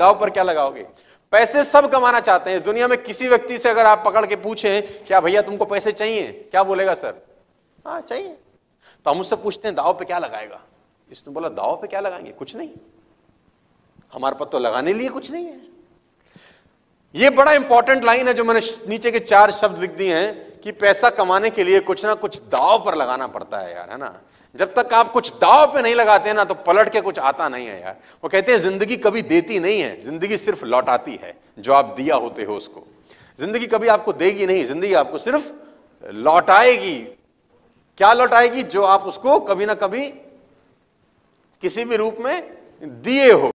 दाव पर क्या लगाओगे पैसे सब कमाना चाहते हैं इस दुनिया में किसी व्यक्ति से अगर आप पकड़ के पूछें क्या भैया तुमको पैसे चाहिए क्या बोलेगा सर हाँ चाहिए तो हम उससे पूछते हैं दाव पे क्या लगाएगा इसने बोला दाव पे क्या लगाएंगे कुछ नहीं हमारे पास तो लगाने लिए कुछ नहीं है ये बड़ा इंपॉर्टेंट लाइन है जो मैंने नीचे के चार शब्द लिख दिए हैं कि पैसा कमाने के लिए कुछ ना कुछ दाव पर लगाना पड़ता है यार है ना जब तक आप कुछ दाव पे नहीं लगाते ना तो पलट के कुछ आता नहीं है यार वो कहते हैं जिंदगी कभी देती नहीं है जिंदगी सिर्फ लौटाती है जो आप दिया होते हो उसको जिंदगी कभी आपको देगी नहीं जिंदगी आपको सिर्फ लौटाएगी क्या लौटाएगी जो आप उसको कभी ना कभी किसी भी रूप में दिए हो